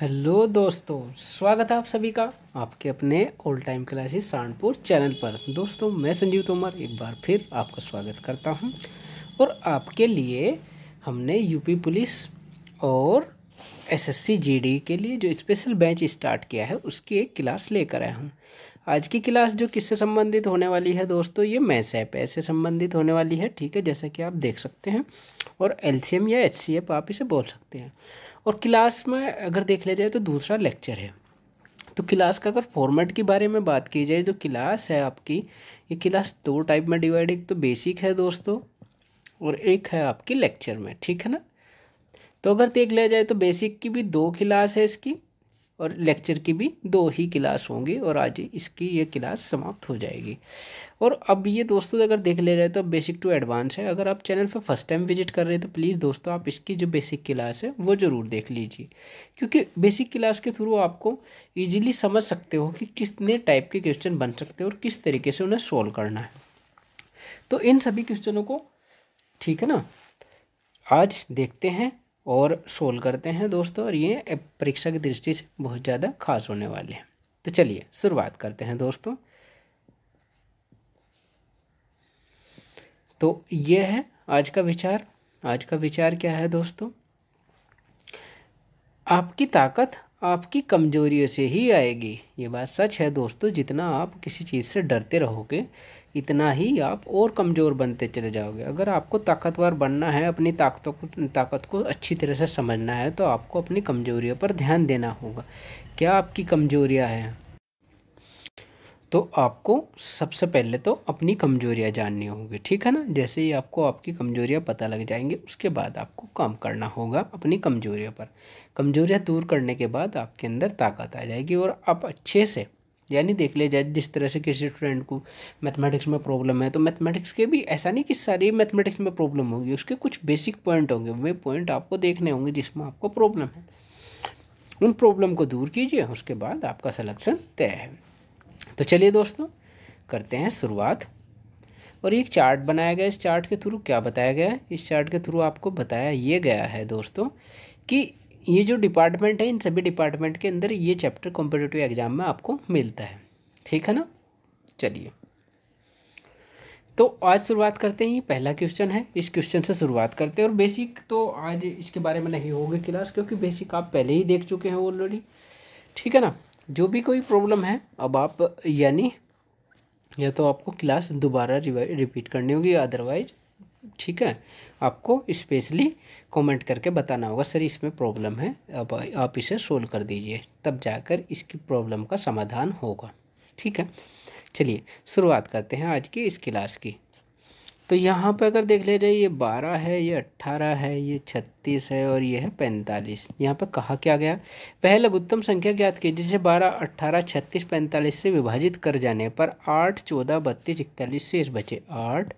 hello दोस्तों स्वागत है आप सभी का आपके अपने old time classes Saharanpur channel पर दोस्तों मैं संजीव तोमर एक बार फिर आपका स्वागत करता हूं और आपके लिए हमने यूपी पुलिस और एसएससी जीडी के लिए जो स्पेशल बेंच स्टार्ट किया है उसकी एक क्लास लेकर आया हूँ आज की क्लास जो किससे संबंधित होने वाली है दोस्तों ये मैस ऐप ऐसे संबंधित होने वाली है ठीक है जैसा कि आप देख सकते हैं और एल या एच आप इसे बोल सकते हैं और क्लास में अगर देख लिया जाए तो दूसरा लेक्चर है तो क्लास का अगर फॉर्मेट के बारे में बात की जाए तो क्लास है आपकी ये क्लास दो टाइप में डिवाइड एक तो बेसिक है दोस्तों और एक है आपकी लेक्चर में ठीक है ना तो अगर देख लिया जाए तो बेसिक की भी दो क्लास है इसकी और लेक्चर की भी दो ही क्लास होंगी और आज इसकी ये क्लास समाप्त हो जाएगी और अब ये दोस्तों अगर देख ले जाए तो बेसिक टू एडवांस है अगर आप चैनल पर फर्स्ट टाइम विजिट कर रहे हैं तो प्लीज़ दोस्तों आप इसकी जो बेसिक क्लास है वो ज़रूर देख लीजिए क्योंकि बेसिक क्लास के थ्रू आपको ईजिली समझ सकते हो कि कितने टाइप के क्वेश्चन बन सकते हैं और किस तरीके से उन्हें सोल्व करना है तो इन सभी क्वेश्चनों को ठीक है ना आज देखते हैं और सोल्व करते हैं दोस्तों और ये परीक्षा की दृष्टि से बहुत ज़्यादा खास होने वाले हैं तो चलिए शुरुआत करते हैं दोस्तों तो ये है आज का विचार आज का विचार क्या है दोस्तों आपकी ताकत आपकी कमजोरियों से ही आएगी ये बात सच है दोस्तों जितना आप किसी चीज़ से डरते रहोगे इतना ही आप और कमज़ोर बनते चले जाओगे अगर आपको ताकतवर बनना है अपनी ताकतों को ताकत को अच्छी तरह से समझना है तो आपको अपनी कमज़ोरियों पर ध्यान देना होगा क्या आपकी कमजोरियाँ हैं तो आपको सबसे पहले तो अपनी कमजोरियाँ जाननी होगी ठीक है ना जैसे ही आपको आपकी कमजोरियाँ पता लग जाएंगी उसके बाद आपको काम करना होगा अपनी कमजोरियों पर कमजोरियाँ दूर करने के बाद आपके अंदर ताकत आ जाएगी और आप अच्छे से यानी देख लिया जाए जिस तरह से किसी स्टूडेंट को मैथमेटिक्स में प्रॉब्लम है तो मैथमेटिक्स के भी ऐसा नहीं कि सारी मैथमेटिक्स में प्रॉब्लम होगी उसके कुछ बेसिक पॉइंट होंगे वे पॉइंट आपको देखने होंगे जिसमें आपको प्रॉब्लम है उन प्रॉब्लम को दूर कीजिए उसके बाद आपका सलेक्शन तय है तो चलिए दोस्तों करते हैं शुरुआत और एक चार्ट बनाया गया इस चार्ट के थ्रू क्या बताया गया है इस चार्ट के थ्रू आपको बताया ये गया है दोस्तों कि ये जो डिपार्टमेंट है इन सभी डिपार्टमेंट के अंदर ये चैप्टर कॉम्पिटेटिव एग्जाम में आपको मिलता है ठीक है ना चलिए तो आज शुरुआत करते हैं ये पहला क्वेश्चन है इस क्वेश्चन से शुरुआत करते हैं और बेसिक तो आज इसके बारे में नहीं होगी क्लास क्योंकि बेसिक आप पहले ही देख चुके हैं ऑलरेडी ठीक है ना जो भी कोई प्रॉब्लम है अब आप यानी या तो आपको क्लास दोबारा रिपीट करनी होगी अदरवाइज ठीक है आपको स्पेशली कमेंट करके बताना होगा सर इसमें प्रॉब्लम है अब आप इसे सोल्व कर दीजिए तब जाकर इसकी प्रॉब्लम का समाधान होगा ठीक है चलिए शुरुआत करते हैं आज की इस क्लास की तो यहाँ पे अगर देख लिया जाए ये बारह है ये अट्ठारह है ये छत्तीस है और ये है पैंतालीस यहाँ पे कहा क्या गया पहले लघुत्तम संख्या ज्ञात की जिसे बारह अट्ठारह छत्तीस पैंतालीस से विभाजित कर जाने पर आठ चौदह बत्तीस इकतालीस शेष बचे आठ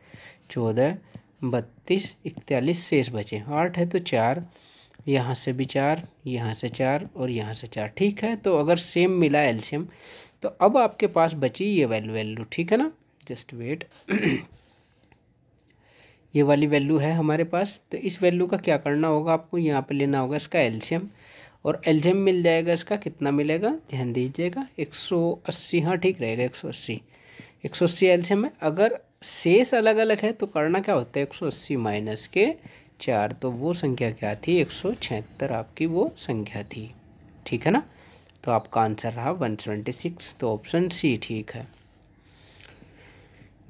चौदह बत्तीस इकतालीस शेष बचे आठ है तो चार यहाँ से भी चार यहाँ से चार और यहाँ से चार ठीक है तो अगर सेम मिला एल्शियम तो अब आपके पास बची ये वैल्यू वैल्यू ठीक है ना जस्ट वेट ये वाली वैल्यू है हमारे पास तो इस वैल्यू का क्या करना होगा आपको यहाँ पे लेना होगा इसका एल्शियम और एल्शियम मिल जाएगा इसका कितना मिलेगा ध्यान दीजिएगा एक सौ अस्सी हाँ ठीक रहेगा एक सौ अस्सी एक सौ अस्सी एल्शियम है अगर शेष अलग अलग है तो करना क्या होता है एक सौ अस्सी माइनस के चार तो वो संख्या क्या थी एक सौ छिहत्तर आपकी वो संख्या थी ठीक है ना तो आपका आंसर रहा वन सेवेंटी सिक्स तो ऑप्शन सी ठीक है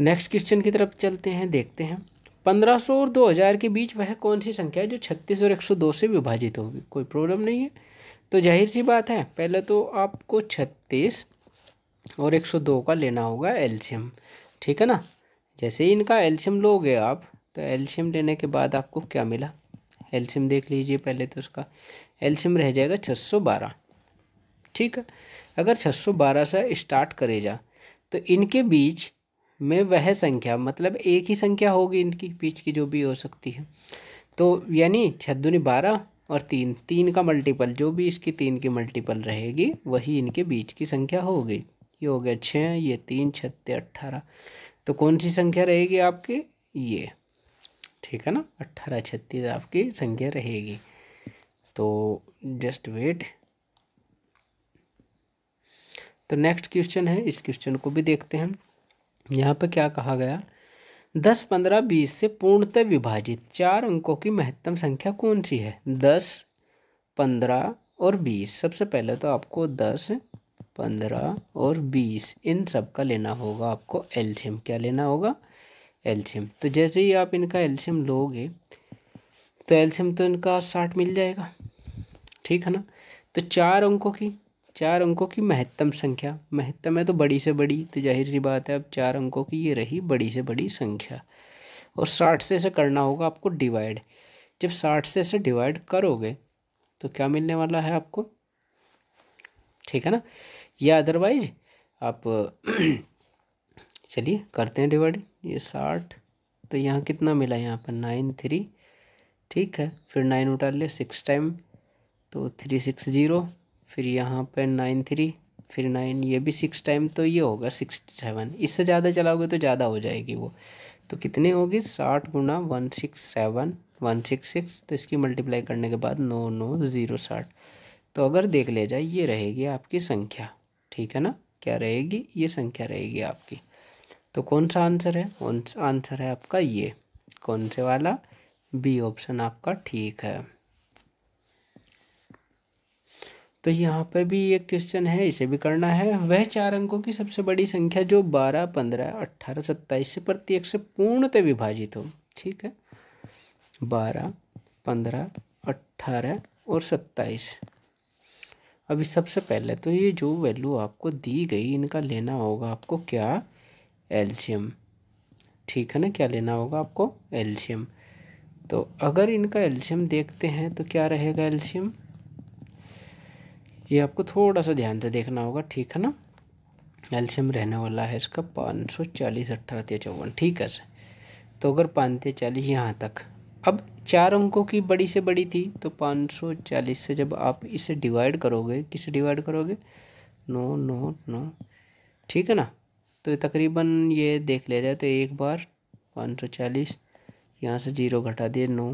नेक्स्ट क्वेश्चन की तरफ चलते हैं देखते हैं 1500 और 2000 के बीच वह कौन सी संख्या है जो 36 और 102 से विभाजित होगी कोई प्रॉब्लम नहीं है तो जाहिर सी बात है पहले तो आपको 36 और 102 का लेना होगा एल्शियम ठीक है ना जैसे ही इनका एल्शियम लोगे आप तो एल्शियम लेने के बाद आपको क्या मिला एल्शियम देख लीजिए पहले तो उसका एल्शियम रह जाएगा बारह ठीक है अगर 612 से स्टार्ट जा तो इनके बीच में वह संख्या मतलब एक ही संख्या होगी इनकी बीच की जो भी हो सकती है तो यानी छदुनी बारह और तीन तीन का मल्टीपल जो भी इसकी तीन की मल्टीपल रहेगी वही इनके बीच की संख्या होगी ये हो गया छः ये तीन छत्ते अट्ठारह तो कौन सी संख्या रहेगी आपकी ये ठीक है ना अट्ठारह छत्तीस आपकी संख्या रहेगी तो जस्ट वेट तो नेक्स्ट क्वेश्चन है इस क्वेश्चन को भी देखते हैं यहाँ पर क्या कहा गया दस पंद्रह बीस से पूर्णतः विभाजित चार अंकों की महत्तम संख्या कौन सी है दस पंद्रह और बीस सबसे पहले तो आपको दस पंद्रह और बीस इन सब का लेना होगा आपको एल्शियम क्या लेना होगा एल्शियम तो जैसे ही आप इनका एल्शियम लोगे तो एल्शियम तो इनका साठ मिल जाएगा ठीक है ना तो चार अंकों की चार अंकों की महत्तम संख्या महत्तम है तो बड़ी से बड़ी तो जाहिर सी बात है अब चार अंकों की ये रही बड़ी से बड़ी संख्या और साठ से इसे करना होगा आपको डिवाइड जब साठ से इसे डिवाइड करोगे तो क्या मिलने वाला है आपको ठीक है ना या अदरवाइज आप चलिए करते हैं डिवाइड ये साठ तो यहाँ कितना मिला यहाँ पर नाइन थ्री ठीक है फिर नाइन उठा लिया सिक्स टाइम तो थ्री सिक्स ज़ीरो फिर यहाँ पर नाइन थ्री फिर नाइन ये भी सिक्स टाइम तो ये होगा सिक्सटी सेवन इससे ज़्यादा चलाओगे तो ज़्यादा हो जाएगी वो तो कितनी होगी साठ गुना one six seven one six six तो इसकी मल्टीप्लाई करने के बाद नौ नौ ज़ीरो साठ तो अगर देख लिया जाए ये रहेगी आपकी संख्या ठीक है ना क्या रहेगी ये संख्या रहेगी आपकी तो कौन सा आंसर है कौन आंसर है आपका ये कौन से वाला बी ऑप्शन आपका ठीक है तो यहाँ पर भी एक क्वेश्चन है इसे भी करना है वह चार अंकों की सबसे बड़ी संख्या जो बारह पंद्रह अट्ठारह सत्ताईस से प्रत्येक से पूर्णतः विभाजित हो ठीक है बारह पंद्रह अट्ठारह और सत्ताईस अभी सबसे पहले तो ये जो वैल्यू आपको दी गई इनका लेना होगा आपको क्या एल्शियम ठीक है ना क्या लेना होगा आपको एल्शियम तो अगर इनका एल्शियम देखते हैं तो क्या रहेगा एल्शियम ये आपको थोड़ा सा ध्यान से देखना होगा ठीक है ना एल्शियम रहने वाला है इसका पाँच सौ चालीस अट्ठारह तिया चौवन ठीक है सर तो अगर पाँच तिया चालीस यहाँ तक अब चार अंकों की बड़ी से बड़ी थी तो पाँच सौ चालीस से जब आप इसे डिवाइड करोगे किसे डिवाइड करोगे नो नो नो ठीक है ना तो तकरीबन ये देख लिया जाए तो एक बार पाँच सौ चालीस यहाँ से जीरो घटा दिए नौ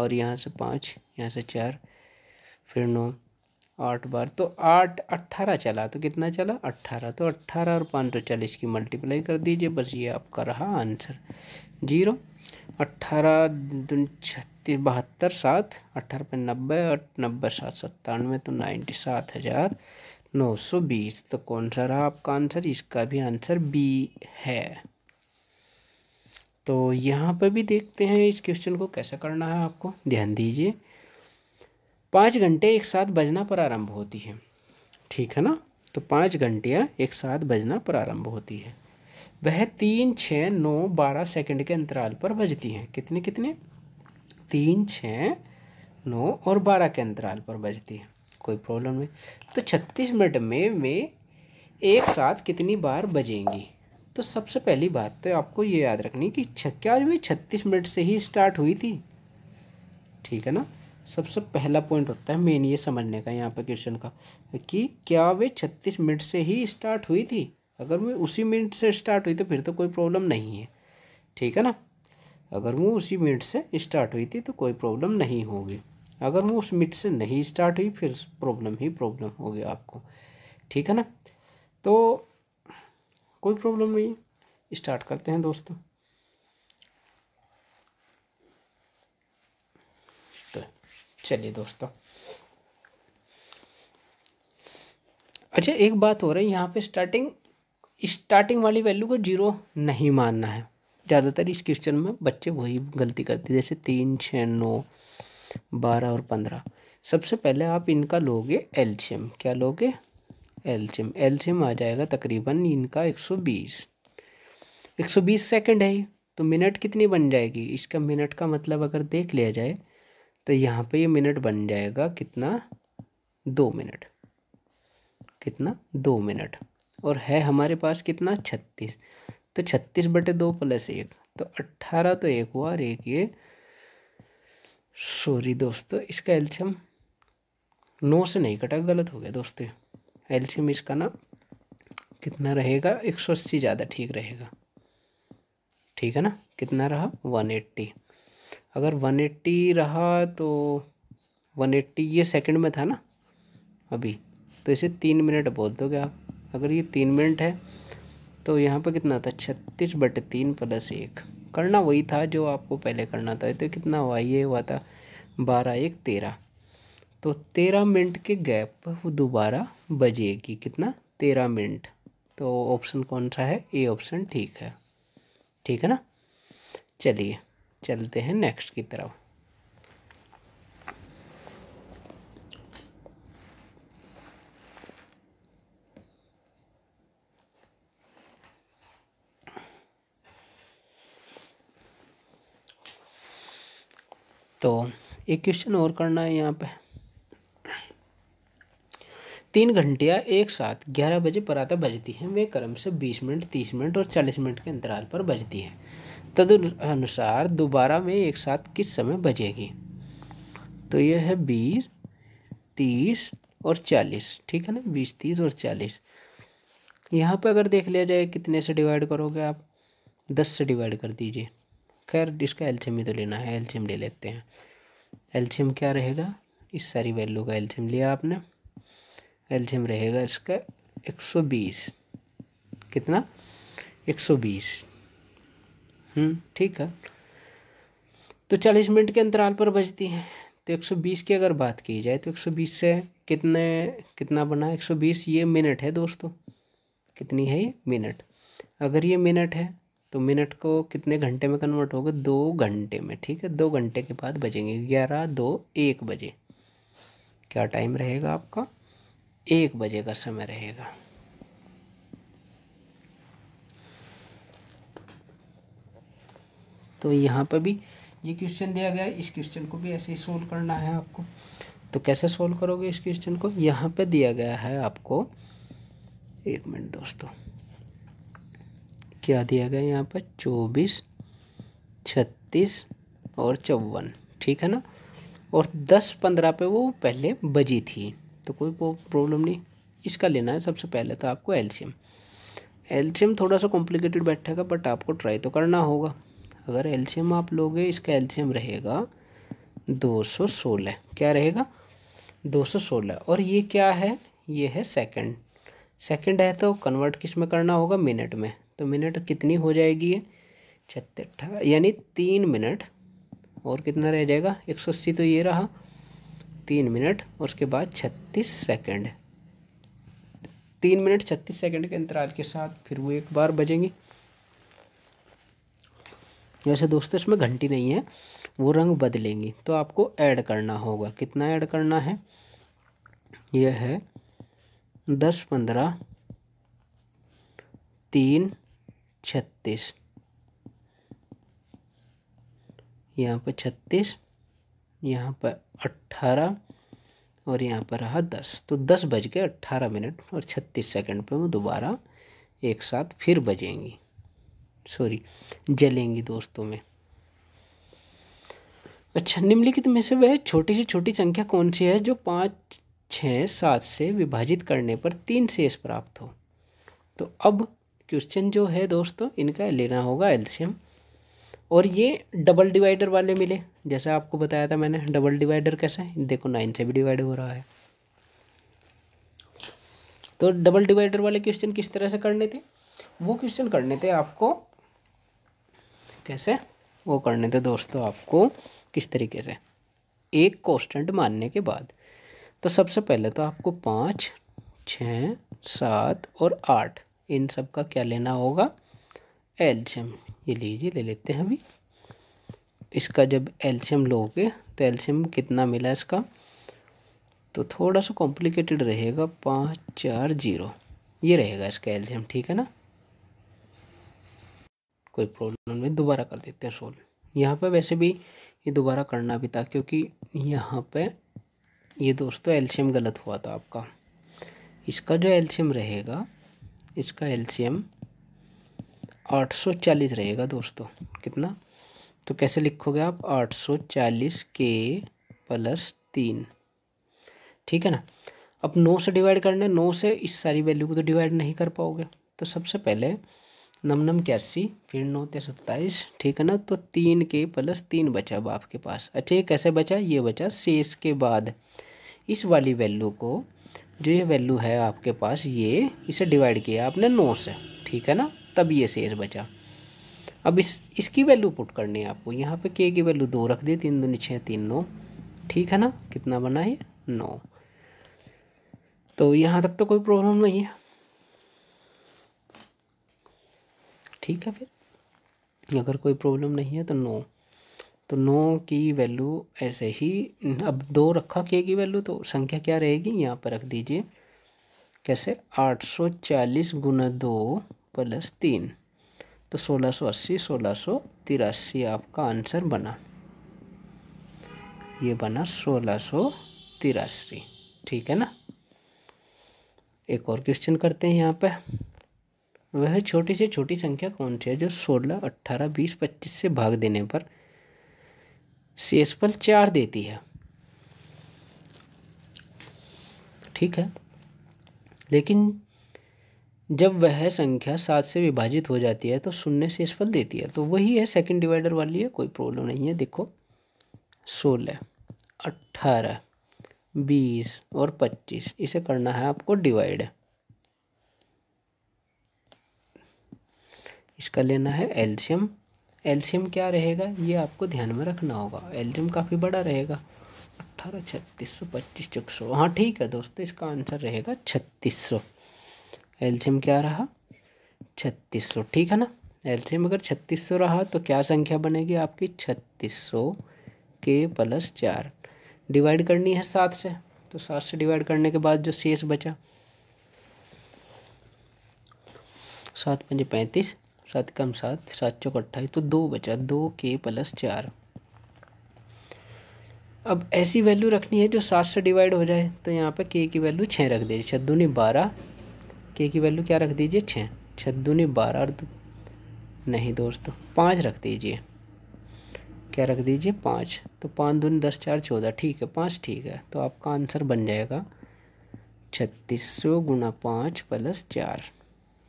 और यहाँ से पाँच यहाँ से चार फिर नौ आठ बार तो आठ अट्ठारह चला तो कितना चला अट्ठारह तो अट्ठारह और पाँच सौ चालीस की मल्टीप्लाई कर दीजिए बस ये आपका रहा आंसर जीरो अट्ठारह दून छत्तीस बहत्तर सात अट्ठारह पे नब्बे और नब्बे सात सत्तानवे तो नाइन्टी सात हज़ार नौ सौ बीस तो कौन सा रहा आपका आंसर इसका भी आंसर बी है तो यहाँ पर भी देखते हैं इस क्वेश्चन को कैसा करना है आपको ध्यान दीजिए पाँच घंटे एक साथ बजना प्रारंभ होती है ठीक है ना तो पाँच घंटियाँ एक साथ बजना प्रारंभ होती है वह तीन छः नौ बारह सेकंड के अंतराल पर बजती हैं कितने कितने तीन छः नौ और बारह के अंतराल पर बजती है कोई प्रॉब्लम नहीं तो छत्तीस मिनट में वे एक साथ कितनी बार बजेंगी तो सबसे पहली बात तो आपको ये याद रखनी कि क्या भी छत्तीस मिनट से ही स्टार्ट हुई थी ठीक है ना सबसे पहला पॉइंट होता है मेन ये समझने का यहाँ पर क्वेश्चन का कि क्या वे छत्तीस मिनट से ही स्टार्ट हुई थी अगर वो उसी मिनट से स्टार्ट हुई तो फिर तो कोई प्रॉब्लम नहीं है ठीक है ना अगर वो उसी मिनट से स्टार्ट हुई थी तो कोई प्रॉब्लम नहीं होगी अगर वो उस मिनट से नहीं स्टार्ट हुई फिर प्रॉब्लम ही प्रॉब्लम होगी आपको ठीक है ना तो कोई प्रॉब्लम नहीं स्टार्ट करते हैं दोस्तों चलिए दोस्तों अच्छा एक बात हो रही है यहाँ पे स्टार्टिंग स्टार्टिंग वाली वैल्यू को जीरो नहीं मानना है ज़्यादातर इस क्वेश्चन में बच्चे वही गलती करते जैसे तीन छः नौ बारह और पंद्रह सबसे पहले आप इनका लोगे एल्शियम क्या लोगे एल्शियम एल्शियम आ जाएगा तकरीबन इनका एक सौ बीस एक सौ बीस सेकेंड है ही तो मिनट कितनी बन जाएगी इसका मिनट का मतलब अगर देख लिया जाए तो यहाँ पे ये मिनट बन जाएगा कितना दो मिनट कितना दो मिनट और है हमारे पास कितना छत्तीस तो छत्तीस बटे दो प्लस एक तो अट्ठारह तो एक हुआ और एक ये सॉरी दोस्तों इसका एल्शियम नौ से नहीं कटा गलत हो गया दोस्तों एल्शियम इसका ना कितना रहेगा एक सौ अस्सी ज़्यादा ठीक रहेगा ठीक है ना कितना रहा वन एट्टी अगर 180 रहा तो 180 ये सेकंड में था ना अभी तो इसे तीन मिनट बोल दोगे आप अगर ये तीन मिनट है तो यहाँ पर कितना था छत्तीस बट तीन प्लस एक करना वही था जो आपको पहले करना था तो कितना हुआ ये हुआ था बारह एक तेरह तो तेरह मिनट के गैप वो दोबारा बजेगी कितना तेरह मिनट तो ऑप्शन कौन सा है ए ऑप्शन ठीक है ठीक है ना चलिए चलते हैं नेक्स्ट की तरफ तो एक क्वेश्चन और करना है यहाँ पे तीन घंटियाँ एक साथ ग्यारह बजे पराता बजती हैं वे क्रम से बीस मिनट तीस मिनट और चालीस मिनट के अंतराल पर बजती है तदनुसार दोबारा में एक साथ किस समय बजेगी तो यह है बीस तीस और चालीस ठीक है ना बीस तीस और चालीस यहाँ पर अगर देख लिया जाए कितने से डिवाइड करोगे आप दस से डिवाइड कर दीजिए खैर इसका एल्शियम ही तो लेना है एल्शियम ले लेते हैं एल्शियम क्या रहेगा इस सारी वैल्यू का एल्शियम लिया आपने एल्शियम रहेगा इसका एक सौ बीस कितना एक सौ बीस हम्म, ठीक है तो चालीस मिनट के अंतराल पर बजती हैं तो एक सौ बीस की अगर बात की जाए तो एक सौ बीस से कितने कितना बना एक सौ बीस ये मिनट है दोस्तों कितनी है ये मिनट अगर ये मिनट है तो मिनट को कितने घंटे में कन्वर्ट होगा दो घंटे में ठीक है दो घंटे के बाद बजेंगे ग्यारह दो एक बजे क्या टाइम रहेगा आपका एक बजे का समय रहेगा तो यहाँ पर भी ये क्वेश्चन दिया गया है इस क्वेश्चन को भी ऐसे ही सोल्व करना है आपको तो कैसे सोल्व करोगे इस क्वेश्चन को यहाँ पर दिया गया है आपको एक मिनट दोस्तों क्या दिया गया यहाँ पर चौबीस छत्तीस और चौवन ठीक है ना और दस पंद्रह पे वो पहले बजी थी तो कोई प्रॉब्लम नहीं इसका लेना है सबसे पहले तो आपको एल्शियम एल्शियम थोड़ा सा कॉम्प्लिकेटेड बैठेगा बट आपको ट्राई तो करना होगा अगर एल्शियम आप लोगे इसका एल्शियम रहेगा 216 क्या रहेगा 216 और ये क्या है ये है सेकंड सेकंड है तो कन्वर्ट किस में करना होगा मिनट में तो मिनट कितनी हो जाएगी ये छत्तीस यानी तीन मिनट और कितना रह जाएगा एक सौ अस्सी तो ये रहा तीन मिनट और उसके बाद छत्तीस सेकंड तीन मिनट छत्तीस सेकंड के अंतराल के साथ फिर वो एक बार बजेंगी वैसे दोस्तों इसमें घंटी नहीं है वो रंग बदलेंगी तो आपको ऐड करना होगा कितना ऐड करना है यह है दस पंद्रह तीन छत्तीस यहाँ पर छत्तीस यहाँ पर अट्ठारह और यहाँ पर रहा दस तो दस बज के अट्ठारह मिनट और छत्तीस सेकंड पे वो दोबारा एक साथ फिर बजेंगी सॉरी जलेंगी दोस्तों में अच्छा निम्नलिखित में से वह छोटी से छोटी संख्या कौन सी है जो पाँच छः सात से विभाजित करने पर तीन शेष प्राप्त हो तो अब क्वेश्चन जो है दोस्तों इनका लेना होगा एल्शियम और ये डबल डिवाइडर वाले मिले जैसा आपको बताया था मैंने डबल डिवाइडर कैसा है देखो नाइन से भी डिवाइड हो रहा है तो डबल डिवाइडर वाले क्वेश्चन किस तरह से करने थे वो क्वेश्चन करने थे आपको कैसे वो करने थे दोस्तों आपको किस तरीके से एक कॉन्स्टेंट मानने के बाद तो सबसे पहले तो आपको पाँच छः सात और आठ इन सब का क्या लेना होगा एल्शियम ये लीजिए ले लेते हैं अभी इसका जब एल्शियम लोगे तो एल्शियम कितना मिला इसका तो थोड़ा सा कॉम्प्लिकेटेड रहेगा पाँच चार जीरो ये रहेगा इसका एल्शियम ठीक है ना कोई प्रॉब्लम नहीं दोबारा कर देते हैं सोल्व यहाँ पर वैसे भी ये दोबारा करना भी था क्योंकि यहाँ पे ये दोस्तों एल्शियम गलत हुआ था आपका इसका जो एल्शियम रहेगा इसका एल्शियम 840 रहेगा दोस्तों कितना तो कैसे लिखोगे आप 840 के प्लस तीन ठीक है ना अब नौ से डिवाइड करने नौ से इस सारी वैल्यू को तो डिवाइड नहीं कर पाओगे तो सबसे पहले नम नम इक्यासी फिर नौ ते सत्ताईस ठीक है ना तो तीन के प्लस तीन बचा बाप के पास अच्छा ये कैसे बचा ये बचा शेष के बाद इस वाली वैल्यू को जो ये वैल्यू है आपके पास ये इसे डिवाइड किया आपने नौ से ठीक है ना तब ये शेष बचा अब इस इसकी वैल्यू पुट करनी है आपको यहाँ पे के की वैल्यू दो रख दी तीन दो नीचे तीन नौ ठीक है ना कितना बना है नौ तो यहाँ तक तो कोई प्रॉब्लम नहीं है ठीक है फिर अगर कोई प्रॉब्लम नहीं है तो नो तो नो की वैल्यू ऐसे ही अब दो रखा के की वैल्यू तो संख्या क्या रहेगी यहाँ पर रख दीजिए कैसे आठ सौ चालीस गुना दो प्लस तीन तो सोलह सोलह सौ अस्सी सौ तिरासी आपका आंसर बना ये बना सोलह तिरासी ठीक है ना एक और क्वेश्चन करते हैं यहाँ पे वह छोटी से छोटी संख्या कौन सी है जो सोलह अट्ठारह बीस पच्चीस से भाग देने पर शेषफल चार देती है ठीक है लेकिन जब वह संख्या सात से विभाजित हो जाती है तो शून्य शेषफल देती है तो वही है सेकंड डिवाइडर वाली है कोई प्रॉब्लम नहीं है देखो सोलह अट्ठारह बीस और पच्चीस इसे करना है आपको डिवाइड इसका लेना है एल्शियम एल्शियम क्या रहेगा ये आपको ध्यान में रखना होगा एल्शियम काफ़ी बड़ा रहेगा अट्ठारह छत्तीस सौ पच्चीस चौक सौ हाँ ठीक है दोस्तों इसका आंसर रहेगा छत्तीस सौ एल्शियम क्या रहा छत्तीस सौ ठीक है ना एल्शियम अगर छत्तीस सौ रहा तो क्या संख्या बनेगी आपकी छत्तीस सौ के प्लस चार डिवाइड करनी है सात से तो सात से डिवाइड करने के बाद जो शेष बचा सात पंजे पैंतीस सात कम सात सात चौक अट्ठाईस तो दो बचा दो के प्लस चार अब ऐसी वैल्यू रखनी है जो सात से डिवाइड हो जाए तो यहाँ पर के की वैल्यू छः रख दीजिए छद्दू ने बारह के की वैल्यू क्या रख दीजिए छः छद्दू ने बारह और नहीं दोस्तों पाँच रख दीजिए क्या रख दीजिए पाँच तो पाँच दून दस चार चौदह ठीक है पाँच ठीक है तो आपका आंसर बन जाएगा छत्तीस सौ गुना पाँच प्लस चार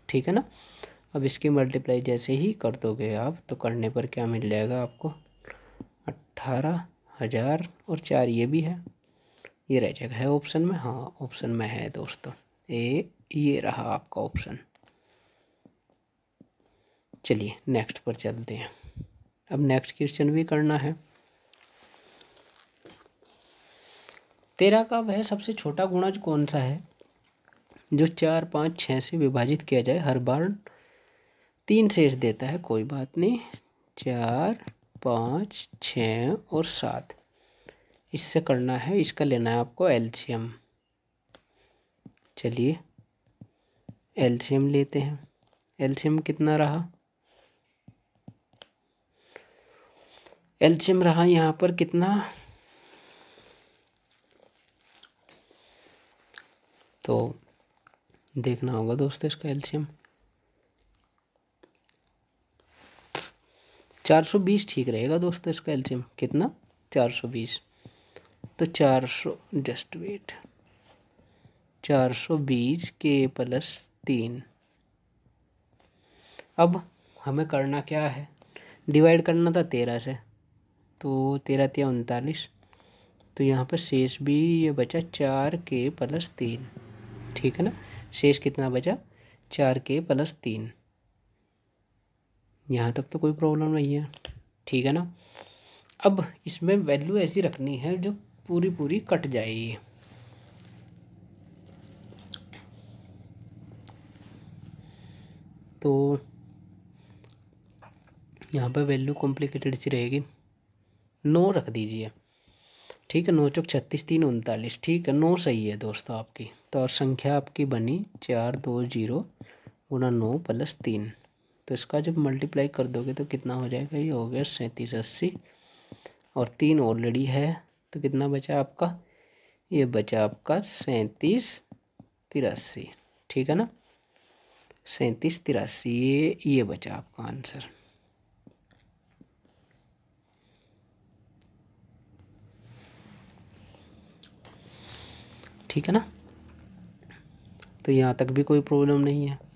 ठीक है ना अब इसकी मल्टीप्लाई जैसे ही कर दोगे आप तो करने पर क्या मिल जाएगा आपको अट्ठारह हज़ार और चार ये भी है ये रह जाएगा है ऑप्शन में हाँ ऑप्शन में है दोस्तों ये ये रहा आपका ऑप्शन चलिए नेक्स्ट पर चलते हैं अब नेक्स्ट क्वेश्चन भी करना है तेरह का वह सबसे छोटा गुणज कौन सा है जो चार पाँच छः से विभाजित किया जाए हर बार तीन शेष देता है कोई बात नहीं चार पाँच छ और सात इससे करना है इसका लेना है आपको एल्शियम चलिए एल्शियम लेते हैं एल्शियम कितना रहा एल्शियम रहा यहाँ पर कितना तो देखना होगा दोस्तों इसका एल्शियम चार सौ बीस ठीक रहेगा दोस्तों इसका एल्शियम कितना चार सौ बीस तो चार सौ जस्ट वेट चार सौ बीस के प्लस तीन अब हमें करना क्या है डिवाइड करना था तेरह से तो तेरह तेरह उनतालीस तो यहाँ पर शेष भी ये बचा चार के प्लस तीन ठीक है ना शेष कितना बचा चार के प्लस तीन यहाँ तक तो कोई प्रॉब्लम नहीं है ठीक है ना अब इसमें वैल्यू ऐसी रखनी है जो पूरी पूरी कट जाएगी तो यहाँ पर वैल्यू कॉम्प्लिकेटेड सी रहेगी नौ रख दीजिए ठीक है नौ चौक छत्तीस तीन उनतालीस ठीक है नौ सही है दोस्तों आपकी तो और संख्या आपकी बनी चार दो जीरो गुना नौ प्लस तीन तो इसका जब मल्टीप्लाई कर दोगे तो कितना हो जाएगा ये हो गया सैंतीस अस्सी और तीन ऑलरेडी है तो कितना बचा आपका ये बचा आपका सैंतीस तिरासी ठीक है ना सैंतीस तिरासी ये ये बचा आपका आंसर ठीक है ना तो यहाँ तक भी कोई प्रॉब्लम नहीं है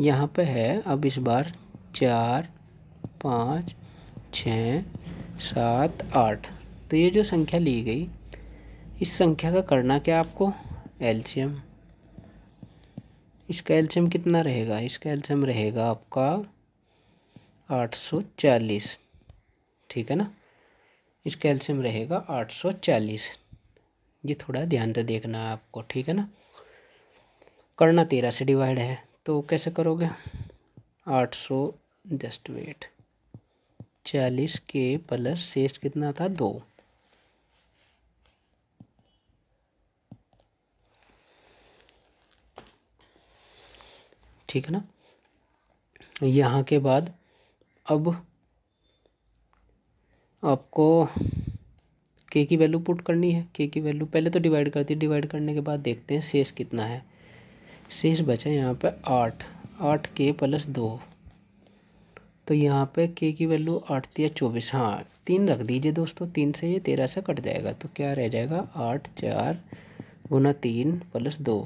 यहाँ पे है अब इस बार चार पाँच छ सात आठ तो ये जो संख्या ली गई इस संख्या का करना क्या आपको एल्शियम इसका एल्शियम कितना रहेगा इसका एल्शियम रहेगा आपका आठ सौ चालीस ठीक है ना इसका एल्शियम रहेगा आठ सौ चालीस ये थोड़ा ध्यान से देखना है आपको ठीक है ना करना तेरह से डिवाइड है तो कैसे करोगे आठ सौ जस्ट वेट चालीस के प्लस शेष कितना था दो ठीक है ना यहाँ के बाद अब आपको के की वैल्यू पुट करनी है के की वैल्यू पहले तो डिवाइड करती है डिवाइड करने के बाद देखते हैं शेष कितना है शेष बचा यहाँ पर आठ आठ के प्लस दो तो यहाँ पे के की वैल्यू आठ या चौबीस हाँ तीन रख दीजिए दोस्तों तीन से ये तेरह से कट जाएगा तो क्या रह जाएगा आठ चार गुना तीन प्लस दो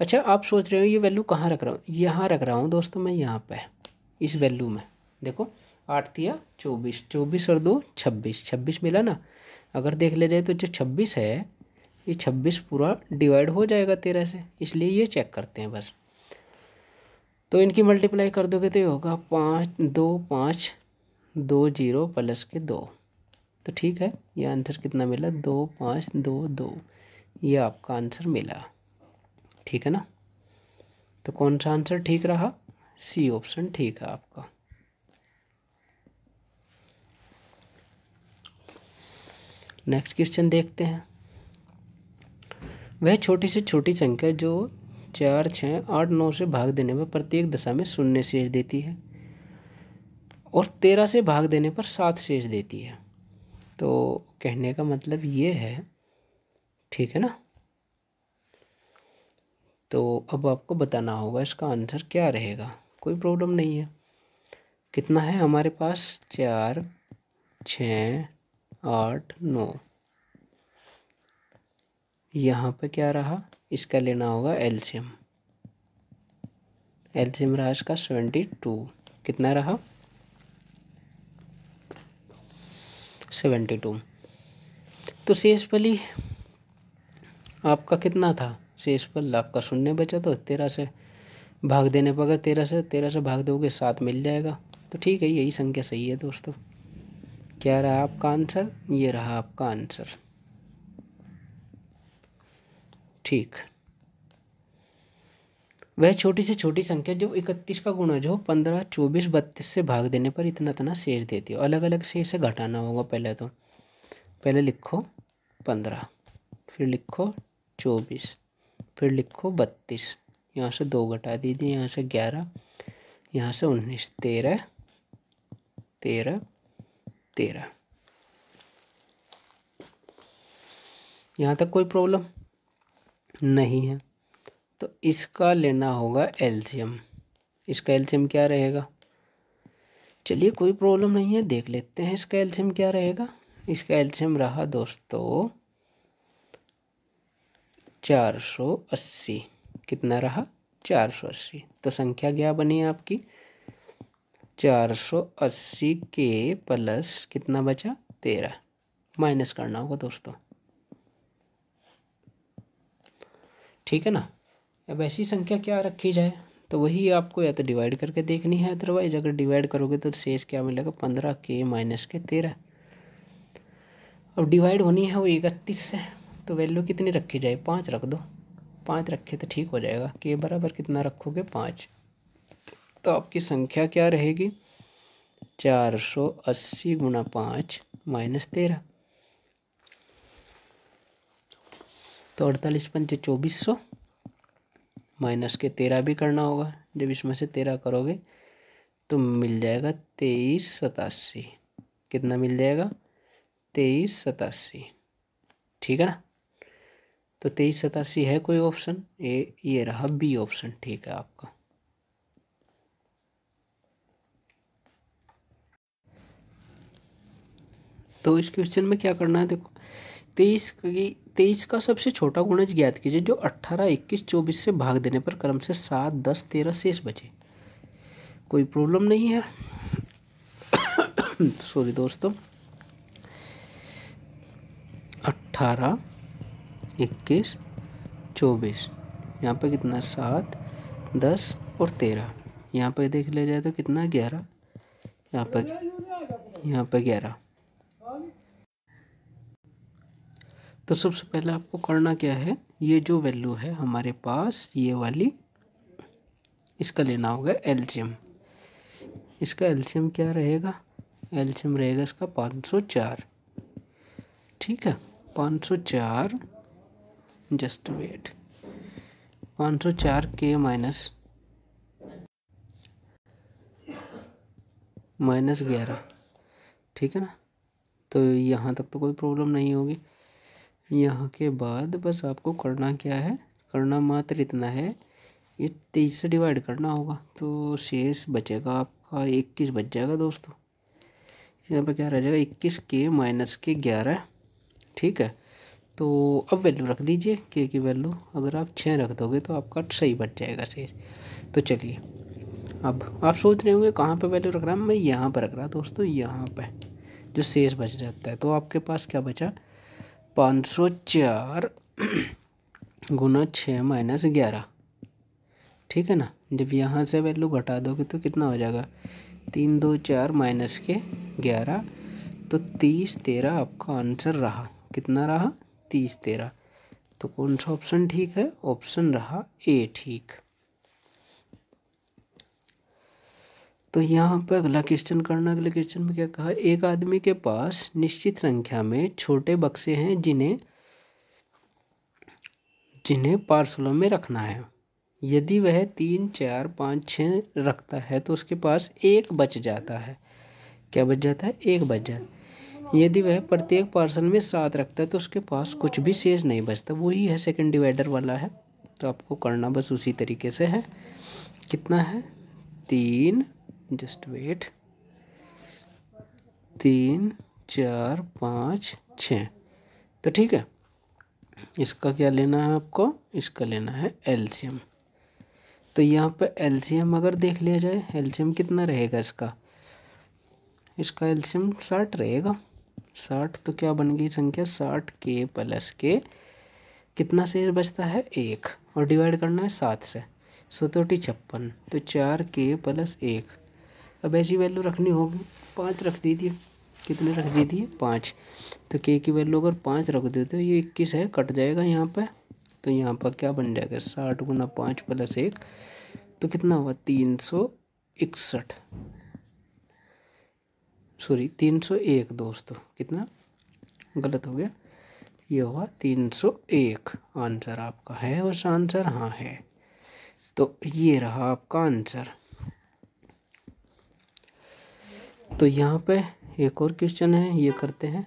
अच्छा आप सोच रहे हो ये वैल्यू कहाँ रख रहा हूँ यहाँ रख रहा हूँ दोस्तों मैं यहाँ पे इस वैल्यू में देखो आठ या चौबीस चौबीस और दो छब्बीस छब्बीस मिला ना अगर देख ले जाए तो जो छब्बीस है ये छब्बीस पूरा डिवाइड हो जाएगा तेरह से इसलिए ये चेक करते हैं बस तो इनकी मल्टीप्लाई कर दोगे तो ये होगा पाँच दो पाँच दो जीरो प्लस के दो तो ठीक है ये आंसर कितना मिला दो पाँच दो दो ये आपका आंसर मिला ठीक है ना तो कौन सा आंसर ठीक रहा सी ऑप्शन ठीक है आपका नेक्स्ट क्वेश्चन देखते हैं वह छोटी से छोटी संख्या जो चार छः आठ नौ से भाग देने पर प्रत्येक दशा में शून्य शेष देती है और तेरह से भाग देने पर सात शेष देती है तो कहने का मतलब ये है ठीक है ना तो अब आपको बताना होगा इसका आंसर क्या रहेगा कोई प्रॉब्लम नहीं है कितना है हमारे पास चार छ आठ नौ यहाँ पे क्या रहा इसका लेना होगा एल्शियम एल्शियम रहा इसका सेवेंटी टू कितना रहा सेवेंटी टू तो पली आपका कितना था पल आपका शून्य बचा तो तेरह से भाग देने पर अगर तेरह से तेरह से भाग दोगे सात मिल जाएगा तो ठीक है यही संख्या सही है दोस्तों क्या रहा आपका आंसर ये रहा आपका आंसर ठीक वह छोटी से छोटी संख्या जो इकतीस का है जो पंद्रह चौबीस बत्तीस से भाग देने पर इतना इतना शेष देती हो अलग अलग से घटाना होगा पहले तो पहले लिखो पंद्रह फिर लिखो चौबीस फिर लिखो बत्तीस यहाँ से दो घटा दीजिए यहाँ से ग्यारह यहाँ से उन्नीस तेरह तेरह तेरह यहाँ तक कोई प्रॉब्लम नहीं है तो इसका लेना होगा एल्शियम इसका एल्शियम क्या रहेगा चलिए कोई प्रॉब्लम नहीं है देख लेते हैं इसका एल्शियम क्या रहेगा इसका एल्शियम रहा दोस्तों चार सौ अस्सी कितना रहा चार सौ अस्सी तो संख्या क्या बनी आपकी चार सौ अस्सी के प्लस कितना बचा तेरह माइनस करना होगा दोस्तों ठीक है ना अब ऐसी संख्या क्या रखी जाए तो वही आपको या तो डिवाइड करके देखनी है अदरवाइज अगर डिवाइड करोगे तो शेष क्या मिलेगा पंद्रह के माइनस के तेरह अब डिवाइड होनी है वो इकतीस से तो वैल्यू कितनी रखी जाए पाँच रख दो पाँच रखे तो ठीक हो जाएगा के बराबर कितना रखोगे पाँच तो आपकी संख्या क्या रहेगी चार सौ अस्सी गुना पाँच माइनस तेरह तो अड़तालीस पंचे चौबीस सौ माइनस के तेरह भी करना होगा जब इसमें से तेरह करोगे तो मिल जाएगा तेईस सतासी कितना मिल जाएगा तेईस सतासी ठीक है ना तो तेईस सतासी है कोई ऑप्शन ए ये रहा बी ऑप्शन ठीक है आपका तो इस क्वेश्चन में क्या करना है देखो तेईस की तेईस का सबसे छोटा गुणज ज्ञात कीजिए जो अट्ठारह इक्कीस चौबीस से भाग देने पर क्रम से सात दस तेरह शेष बचे कोई प्रॉब्लम नहीं है सॉरी दोस्तों अट्ठारह इक्कीस चौबीस यहाँ पर कितना सात दस और तेरह यहाँ पर देख लिया जाए तो कितना ग्यारह यहाँ पर यहाँ पर ग्यारह तो सबसे पहले आपको करना क्या है ये जो वैल्यू है हमारे पास ये वाली इसका लेना होगा एल्शियम इसका एल्शियम क्या रहेगा एल्शियम रहेगा इसका पाँच सौ चार ठीक है पाँच सौ चार जस्ट वेट पाँच सौ चार के माइनस माइनस ग्यारह ठीक है ना तो यहाँ तक तो कोई प्रॉब्लम नहीं होगी यहाँ के बाद बस आपको करना क्या है करना मात्र इतना है ये तेईस से डिवाइड करना होगा तो शेष बचेगा आपका इक्कीस बच जाएगा दोस्तों यहाँ पर क्या रह जाएगा इक्कीस के माइनस के ग्यारह ठीक है तो अब वैल्यू रख दीजिए के की वैल्यू अगर आप छः रख दोगे तो आपका सही बच जाएगा शेष तो चलिए अब आप सोच रहे होंगे कहाँ पर वैल्यू रख रहा मैं यहाँ पर रख रहा दोस्तों यहाँ पर जो शेष बच जाता है तो आपके पास क्या बचा पाँच सौ चार गुना छः माइनस ग्यारह ठीक है ना जब यहाँ से वैल्यू घटा दोगे तो कितना हो जाएगा तीन दो चार माइनस के ग्यारह तो तीस तेरह आपका आंसर रहा कितना रहा तीस तेरह तो कौन सा ऑप्शन ठीक है ऑप्शन रहा ए ठीक तो यहाँ पर अगला क्वेश्चन करना अगले क्वेश्चन में क्या कहा एक आदमी के पास निश्चित संख्या में छोटे बक्से हैं जिन्हें जिन्हें पार्सलों में रखना है यदि वह तीन चार पाँच छः रखता है तो उसके पास एक बच जाता है क्या बच जाता है एक बच जाता है यदि वह प्रत्येक पार्सल में सात रखता है तो उसके पास कुछ भी शेष नहीं बचता वही है सेकंड डिवाइडर वाला है तो आपको करना बस उसी तरीके से है कितना है तीन जस्ट वेट तीन चार पाँच छ तो ठीक है इसका क्या लेना है आपको इसका लेना है एल्शियम तो यहाँ पे एल्शियम अगर देख लिया जाए एल्शियम कितना रहेगा इसका इसका एल्शियम साठ रहेगा साठ तो क्या बन गई संख्या साठ के प्लस के कितना से बचता है एक और डिवाइड करना है सात से सतोटी छप्पन तो चार के प्लस एक अब ऐसी वैल्यू रखनी होगी पाँच रख दीजिए कितने रख दी थी पाँच तो के की वैल्यू अगर पाँच रख देते हो ये इक्कीस है कट जाएगा यहाँ पर तो यहाँ पर क्या बन जाएगा साठ गुना पाँच प्लस एक तो कितना हुआ तीन सौ इकसठ सॉरी तीन सौ एक दोस्तों कितना गलत हो गया ये हुआ तीन सौ एक आंसर आपका है और आंसर हाँ है तो ये रहा आपका आंसर तो यहाँ पे एक और क्वेश्चन है ये करते हैं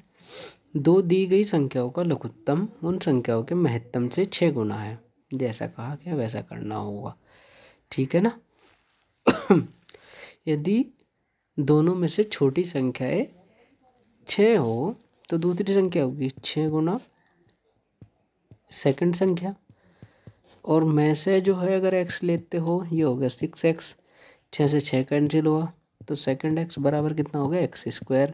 दो दी गई संख्याओं का लघुत्तम उन संख्याओं के महत्तम से छः गुना है जैसा कहा गया वैसा करना होगा ठीक है ना यदि दोनों में से छोटी संख्याएं छः हो तो दूसरी संख्या होगी छः गुना सेकंड संख्या और में से जो है अगर एक्स लेते हो ये हो गया सिक्स एक्स छः से छः कैंसिल हुआ तो सेकंड एक्स बराबर कितना होगा एक्स स्क्वायर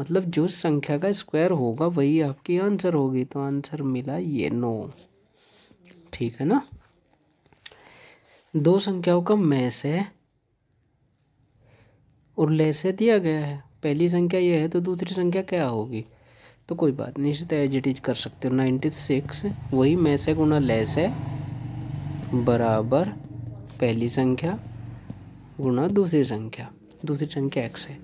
मतलब जो संख्या का स्क्वायर होगा वही आपकी आंसर होगी तो आंसर मिला ये नो ठीक है ना दो संख्याओं का मैस है और लेस है दिया गया है पहली संख्या ये है तो दूसरी संख्या क्या होगी तो कोई बात नहीं इसे एज इट इज कर सकते हो नाइन्टी सिक्स वही मैस है गुना लेस है बराबर पहली संख्या गुना दूसरी संख्या दूसरी संख्या एक्स है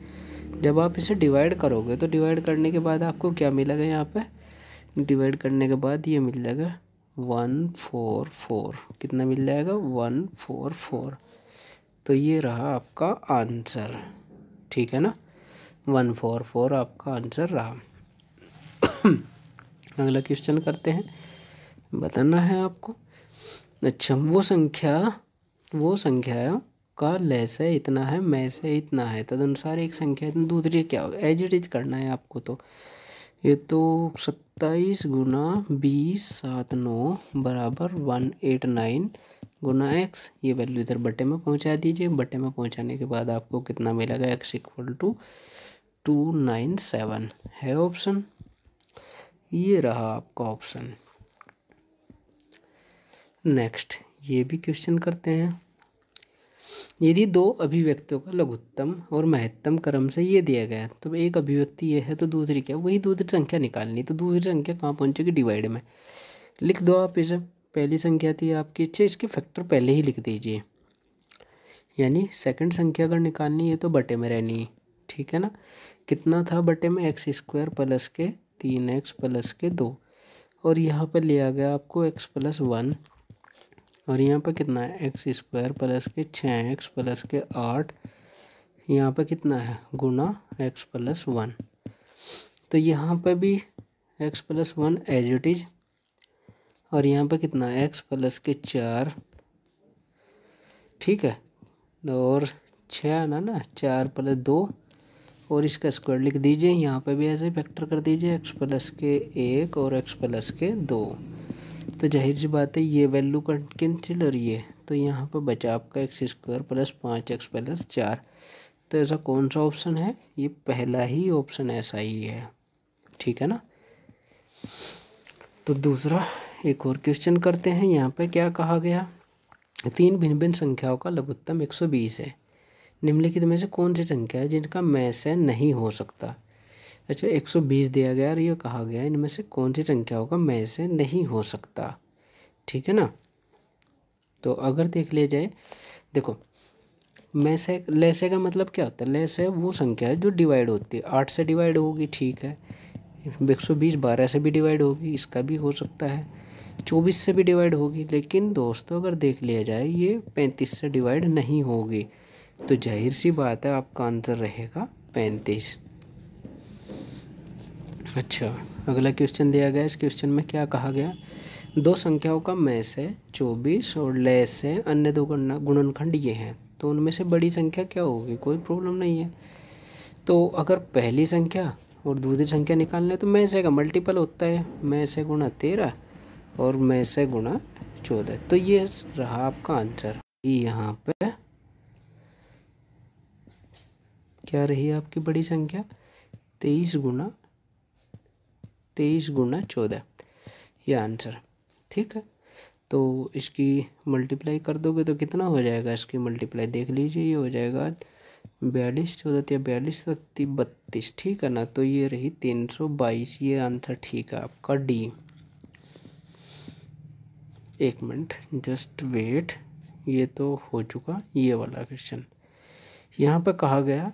जब आप इसे डिवाइड करोगे तो डिवाइड करने के बाद आपको क्या मिलेगा यहाँ पे डिवाइड करने के बाद ये मिल जाएगा वन फोर फोर कितना मिल जाएगा वन फोर फोर तो ये रहा आपका आंसर ठीक है ना वन फोर फोर आपका आंसर रहा अगला क्वेश्चन करते हैं बताना है आपको अच्छा वो संख्या वो संख्या का लय है इतना है मैस है इतना है तदनुसार एक संख्या इतनी दूसरी क्या हो एज इट इज करना है आपको तो ये तो सत्ताईस गुना बीस सात नौ बराबर वन एट नाइन गुना एक्स ये वैल्यू इधर बटे में पहुंचा दीजिए बटे में पहुंचाने के बाद आपको कितना मिलेगा x equal to two nine seven है ऑप्शन ये रहा आपका ऑप्शन नेक्स्ट ये भी क्वेश्चन करते हैं यदि दो अभिव्यक्तियों का लघुत्तम और महत्तम क्रम से ये दिया गया तो एक अभिव्यक्ति ये है तो दूसरी क्या वही दूसरी संख्या निकालनी तो दूसरी संख्या कहाँ पहुँचेगी डिवाइड में लिख दो आप इसे पहली संख्या थी आपकी अच्छे इसके फैक्टर पहले ही लिख दीजिए यानी सेकंड संख्या अगर निकालनी है तो बटे में रहनी है ठीक है ना कितना था बटे में एक्स स्क्वायर प्लस के तीन एक्स प्लस के दो और यहाँ पर लिया गया आपको एक्स प्लस वन और यहाँ पर कितना है एक्स स्क्वायर प्लस के छः एक्स प्लस के आठ यहाँ पर कितना है गुना एक्स प्लस वन तो यहाँ पर भी x plus one as it is और यहाँ पर कितना है एक्स प्लस के चार ठीक है और छः आना ना चार प्लस दो और इसका स्क्वायर लिख दीजिए यहाँ पर भी ऐसे फैक्टर कर दीजिए एक्स प्लस के एक और एक्स प्लस के दो तो जाहिर सी बात है ये वैल्यू कैंसिल हो रही है तो यहाँ पर बचा आपका एक्स स्क्वायर प्लस पाँच एक्स प्लस चार तो ऐसा कौन सा ऑप्शन है ये पहला ही ऑप्शन ऐसा ही है ठीक है ना तो दूसरा एक और क्वेश्चन करते हैं यहाँ पे क्या कहा गया तीन भिन्न भिन्न संख्याओं का लघुत्तम एक सौ बीस है निम्नलिखित में से कौन सी संख्या है जिनका मैसे नहीं हो सकता अच्छा 120 दिया गया और ये कहा गया इनमें से कौन सी संख्याओं का मैं से नहीं हो सकता ठीक है ना तो अगर देख लिया जाए देखो मैं से लेसे का मतलब क्या होता है लेसे वो संख्या है जो डिवाइड होती है आठ से डिवाइड होगी ठीक है एक सौ बीस बारह से भी डिवाइड होगी इसका भी हो सकता है चौबीस से भी डिवाइड होगी लेकिन दोस्तों अगर देख लिया जाए ये पैंतीस से डिवाइड नहीं होगी तो जाहिर सी बात है आपका आंसर रहेगा पैंतीस अच्छा अगला क्वेश्चन दिया गया इस क्वेश्चन में क्या कहा गया दो संख्याओं का मैस है चौबीस और लेस है अन्य दो गणना गुणनखंड ये हैं तो उनमें से बड़ी संख्या क्या होगी कोई प्रॉब्लम नहीं है तो अगर पहली संख्या और दूसरी संख्या निकाल लें तो मैसे का मल्टीपल होता है मैसे गुणा तेरह और मैसे गुणा चौदह तो ये रहा आपका आंसर यहाँ पे क्या रही आपकी बड़ी संख्या तेईस गुना तेईस गुना चौदह ये आंसर ठीक है तो इसकी मल्टीप्लाई कर दोगे तो कितना हो जाएगा इसकी मल्टीप्लाई देख लीजिए ये हो जाएगा बयालीस चौदह या बयालीस तो बत्तीस ठीक है ना तो ये रही तीन सौ बाईस ये आंसर ठीक है आपका डी एक मिनट जस्ट वेट ये तो हो चुका ये वाला क्वेश्चन यहाँ पर कहा गया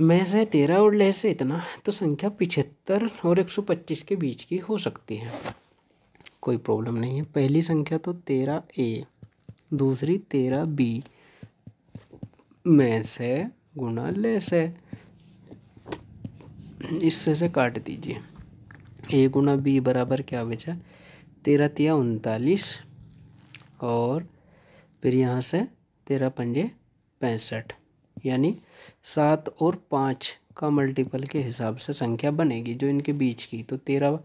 मैं से तेरह और ले से इतना तो संख्या पिछहत्तर और एक सौ पच्चीस के बीच की हो सकती है कोई प्रॉब्लम नहीं है पहली संख्या तो तेरह ए दूसरी तेरह बी में से गुना ले से इससे से काट दीजिए ए गुना बी बराबर क्या बचा तेरह तिया उनतालीस और फिर यहाँ से तेरह पंजे पैंसठ यानी सात और पाँच का मल्टीपल के हिसाब से संख्या बनेगी जो इनके बीच की तो तेरह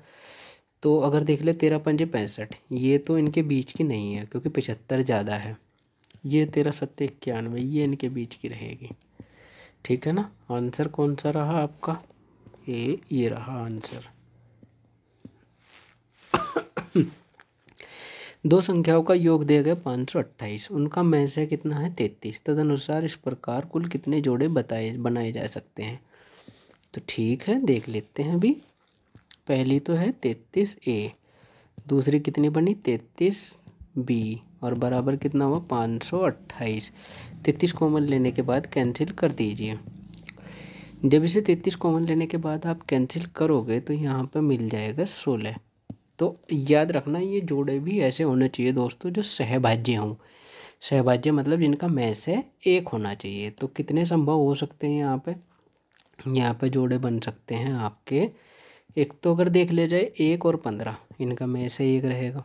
तो अगर देख ले तेरह पंजे पैंसठ ये तो इनके बीच की नहीं है क्योंकि पचहत्तर ज़्यादा है ये तेरह सत्य इक्यानवे ये इनके बीच की रहेगी ठीक है ना आंसर कौन सा रहा आपका ये ये रहा आंसर दो संख्याओं का योग दिया गया पाँच सौ अट्ठाईस उनका मैसे कितना है तैतीस तदनुसार इस प्रकार कुल कितने जोड़े बताए बनाए जा सकते हैं तो ठीक है देख लेते हैं अभी पहली तो है तैतीस ए दूसरी कितनी बनी तैतीस बी और बराबर कितना हुआ पाँच सौ अट्ठाईस तैतीस कॉमन लेने के बाद कैंसिल कर दीजिए जब इसे तैतीस कॉमन लेने के बाद आप कैंसिल करोगे तो यहाँ पर मिल जाएगा सोलह तो याद रखना ये जोड़े भी ऐसे होने चाहिए दोस्तों जो सहभाज्य हों सहभाज्य मतलब जिनका मैं से एक होना चाहिए तो कितने संभव हो सकते हैं यहाँ पे यहाँ पे जोड़े बन सकते हैं आपके एक तो अगर देख लिया जाए एक और पंद्रह इनका मैं से एक रहेगा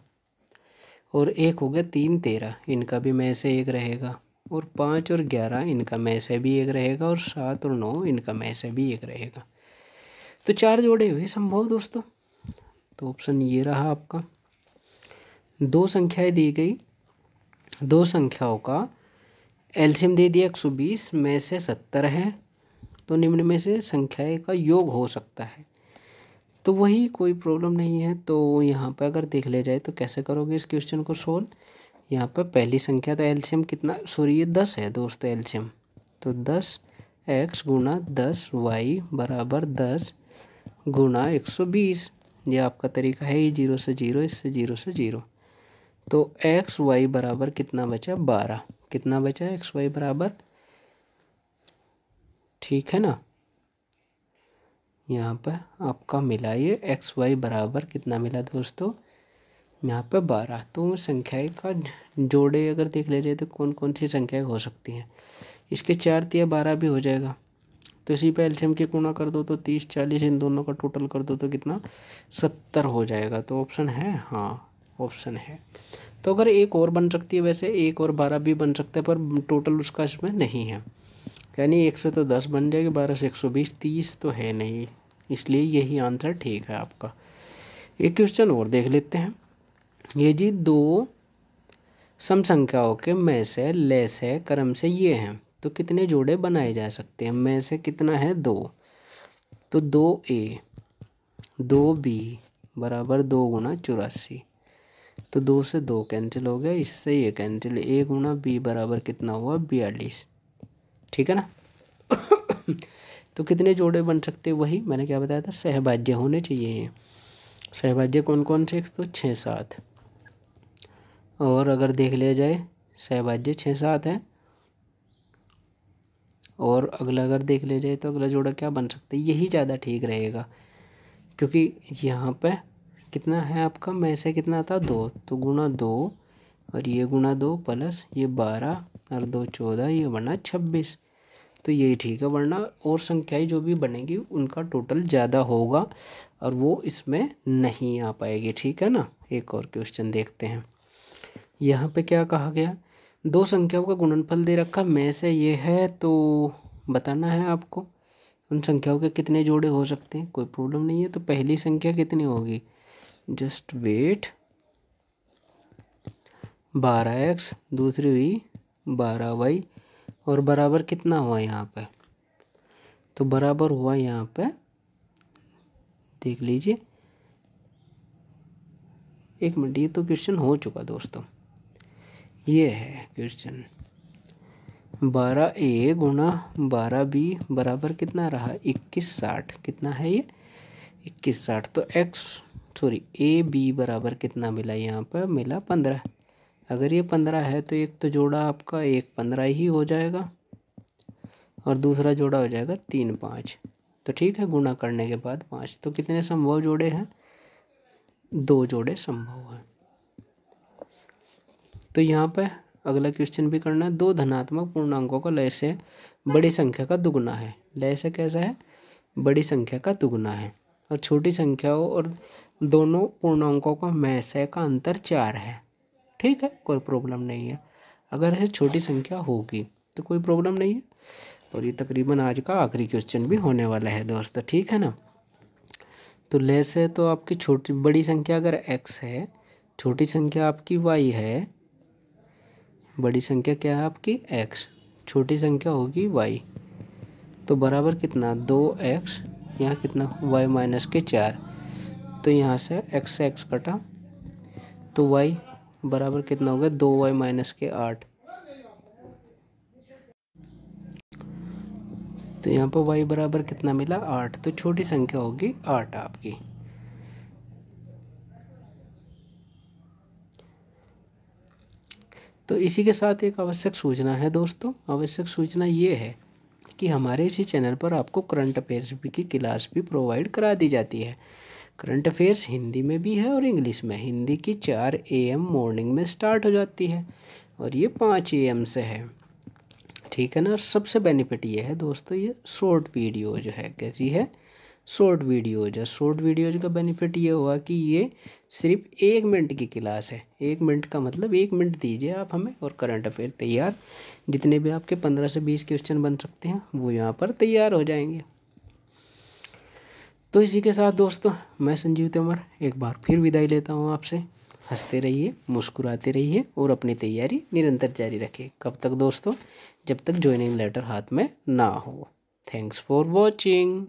और एक हो गया तीन तेरह इनका भी मैं से एक रहेगा और पाँच और ग्यारह इनका मैं से भी एक रहेगा और सात और नौ इनका मैं से भी एक रहेगा तो चार जोड़े हुए संभव दोस्तों तो ऑप्शन ये रहा आपका दो संख्याएं दी गई दो संख्याओं का एल्शियम दे दिया 120 में से 70 है तो निम्न में से संख्याएं का योग हो सकता है तो वही कोई प्रॉब्लम नहीं है तो यहाँ पर अगर देख ले जाए तो कैसे करोगे इस क्वेश्चन को सोल्व यहाँ पर पहली संख्या तो एल्शियम कितना सॉरी ये दस है दोस्तों एल्शियम तो दस एक्स गुना दस वाई बराबर दस गुना एक सौ बीस ये आपका तरीका है ये जीरो से जीरो इससे जीरो से जीरो तो एक्स वाई बराबर कितना बचा बारह कितना बचा एक्स वाई बराबर ठीक है ना यहाँ पर आपका मिला ये एक्स वाई बराबर कितना मिला दोस्तों यहाँ पर बारह तो संख्याएं का जोड़े अगर देख लिया जाए तो कौन कौन सी संख्याएं हो सकती हैं इसके चार तिया बारह भी हो जाएगा तो इसी पे एल्शियम के कोना कर दो तो तीस चालीस इन दोनों का टोटल कर दो तो कितना सत्तर हो जाएगा तो ऑप्शन है हाँ ऑप्शन है तो अगर एक और बन सकती है वैसे एक और बारह भी बन सकता है पर टोटल उसका इसमें नहीं है यानी एक से तो दस बन जाएगी बारह से एक सौ बीस तीस तो है नहीं इसलिए यही आंसर ठीक है आपका एक क्वेश्चन और देख लेते हैं ये जी दो सम संख्याओं के में से ले से क्रम से ये हैं तो कितने जोड़े बनाए जा सकते हैं में से कितना है दो तो दो ए दो बी बराबर दो गुना चौरासी तो दो से दो कैंसिल हो गया इससे ये कैंसिल ए गुना बी बराबर कितना हुआ बयालीस ठीक है ना तो कितने जोड़े बन सकते वही मैंने क्या बताया था सहभाज्य होने चाहिए सहभाज्य कौन कौन से एक तो छः सात और अगर देख लिया जाए सहभाज्य छः सात है और अगला अगर देख लिया जाए तो अगला जोड़ा क्या बन सकता है यही ज़्यादा ठीक रहेगा क्योंकि यहाँ पर कितना है आपका मैं से कितना था दो तो गुणा दो और ये गुणा दो प्लस ये बारह और दो चौदह ये बना छब्बीस तो यही ठीक है वरना और संख्याएं जो भी बनेगी उनका टोटल ज़्यादा होगा और वो इसमें नहीं आ पाएगी ठीक है ना एक और क्वेश्चन देखते हैं यहाँ पे क्या कहा गया दो संख्याओं का गुणनफल दे रखा मैं से ये है तो बताना है आपको उन संख्याओं के कितने जोड़े हो सकते हैं कोई प्रॉब्लम नहीं है तो पहली संख्या कितनी होगी जस्ट वेट बारह एक्स दूसरी हुई बारह वाई और बराबर कितना हुआ यहाँ पे तो बराबर हुआ यहाँ पे देख लीजिए एक मिनट ये तो क्वेश्चन हो चुका दोस्तों ये है क्वेश्चन बारह ए गुणा बारह बी बराबर कितना रहा इक्कीस साठ कितना है ये इक्कीस साठ तो एक्स सॉरी ए बी बराबर कितना मिला यहाँ पर मिला पंद्रह अगर ये पंद्रह है तो एक तो जोड़ा आपका एक पंद्रह ही हो जाएगा और दूसरा जोड़ा हो जाएगा तीन पाँच तो ठीक है गुणा करने के बाद पाँच तो कितने संभव जोड़े हैं दो जोड़े संभव हैं तो यहाँ पर अगला क्वेश्चन भी करना है दो धनात्मक पूर्णांकों का लय से बड़ी संख्या का दुगुना है लय से कैसा है बड़ी संख्या का दुगुना है और छोटी संख्याओं और दोनों पूर्णांकों का मैसे का अंतर चार है ठीक है कोई प्रॉब्लम नहीं है अगर है छोटी संख्या होगी तो कोई प्रॉब्लम नहीं है और ये तकरीबन आज का आखिरी क्वेश्चन भी होने वाला है दोस्तों ठीक है ना तो लय से तो आपकी छोटी बड़ी संख्या अगर एक्स है छोटी संख्या आपकी वाई है बड़ी संख्या क्या है आपकी एक्स छोटी संख्या होगी वाई तो बराबर कितना दो एक्स यहाँ कितना वाई माइनस के चार तो यहाँ से एक्स से एक्स कटा तो वाई बराबर कितना हो गया दो वाई माइनस के आठ तो यहाँ पर वाई बराबर कितना मिला आठ तो छोटी संख्या होगी आठ आपकी तो इसी के साथ एक आवश्यक सूचना है दोस्तों आवश्यक सूचना ये है कि हमारे इसी चैनल पर आपको करंट अफेयर्स की क्लास भी प्रोवाइड करा दी जाती है करंट अफेयर्स हिंदी में भी है और इंग्लिश में हिंदी की चार ए एम मॉर्निंग में स्टार्ट हो जाती है और ये पाँच ए एम से है ठीक है ना और सबसे बेनिफिट ये है दोस्तों ये शॉर्ट वीडियो जो है कैसी है शॉर्ट वीडियोज है शॉर्ट वीडियोज का बेनिफिट ये हुआ कि ये सिर्फ एक मिनट की क्लास है एक मिनट का मतलब एक मिनट दीजिए आप हमें और करंट अफेयर तैयार जितने भी आपके पंद्रह से बीस क्वेश्चन बन सकते हैं वो यहाँ पर तैयार हो जाएंगे तो इसी के साथ दोस्तों मैं संजीव तंवर एक बार फिर विदाई लेता हूँ आपसे हंसते रहिए मुस्कुराते रहिए और अपनी तैयारी निरंतर जारी रखिए कब तक दोस्तों जब तक ज्वाइनिंग लेटर हाथ में ना हो थैंक्स फॉर वॉचिंग